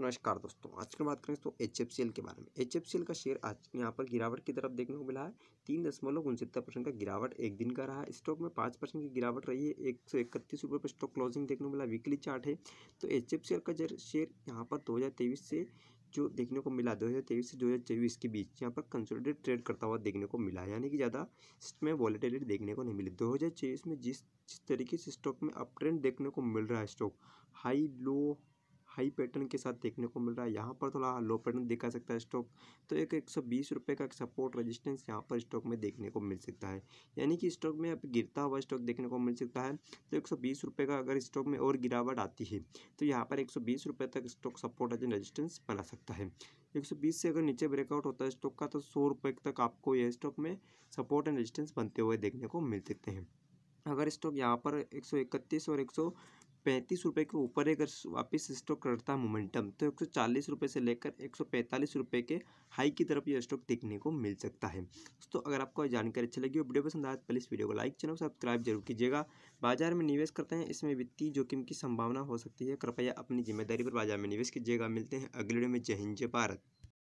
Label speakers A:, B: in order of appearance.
A: नमस्कार दोस्तों आज की बात करें तो एच के बारे में एच का शेयर आज यहाँ पर गिरावट की तरफ देखने को मिला है तीन दशमलव उनसत्तर परसेंट का गिरावट एक दिन का रहा है स्टॉक में पाँच परसेंट की गिरावट रही है एक सौ इकतीस रुपये पर स्टॉक क्लोजिंग देखने को मिला वीकली चार्ट है तो एच का शेयर यहाँ पर दो से जो देखने को मिला दो हज़ार तेईस से दो हज़ार चौबीस के बीच यहाँ पर कंसोलिडेट ट्रेड करता हुआ देखने को मिला यानी कि ज़्यादा इसमें वॉलेटिलिटी देखने को नहीं मिली दो हज़ार चौबीस में जिस जिस तरीके से स्टॉक में अप ट्रेंड देखने को मिल रहा है stock high low high pattern के साथ देखने को मिल रहा है यहाँ पर थोड़ा लो पैटर्न दिखा सकता है स्टॉक तो एक एक सौ बीस रुपये का सपोर्ट रेजिस्टेंस यहाँ पर स्टॉक में देखने को मिल सकता है यानी कि स्टॉक में अब गिरता हुआ स्टॉक देखने को मिल सकता है तो एक सौ बीस रुपये का अगर स्टॉक में और गिरावट आती है तो यहाँ पर एक सौ बीस रुपये तक स्टॉक सपोर्ट रेजिस्टेंस बना सकता है एक सौ बीस से अगर नीचे ब्रेकआउट होता है स्टॉक का तो सौ रुपये तक आपको यह स्टॉक में सपोर्ट एंड रेजिस्टेंस बनते हुए देखने को मिल सकते हैं अगर स्टॉक यहाँ पर एक सौ इकतीस और एक सौ पैंतीस रुपये के ऊपर अगर वापस स्टॉक करता है मोमेंटम तो एक सौ चालीस रुपये से लेकर एक सौ पैंतालीस रुपये के हाई की तरफ ये स्टॉक देखने को मिल सकता है दोस्तों अगर आपको जानकारी अच्छी लगी हो वीडियो पसंद आए तो प्लीज़ वीडियो को लाइक चैनल सब्सक्राइब जरूर कीजिएगा बाजार में निवेश करते हैं इसमें वित्तीय जोखिम की संभावना हो सकती है कृपया अपनी जिम्मेदारी पर बाजार में निवेश कीजिएगा मिलते हैं अगले वीडियो में जय हिंद जय भारत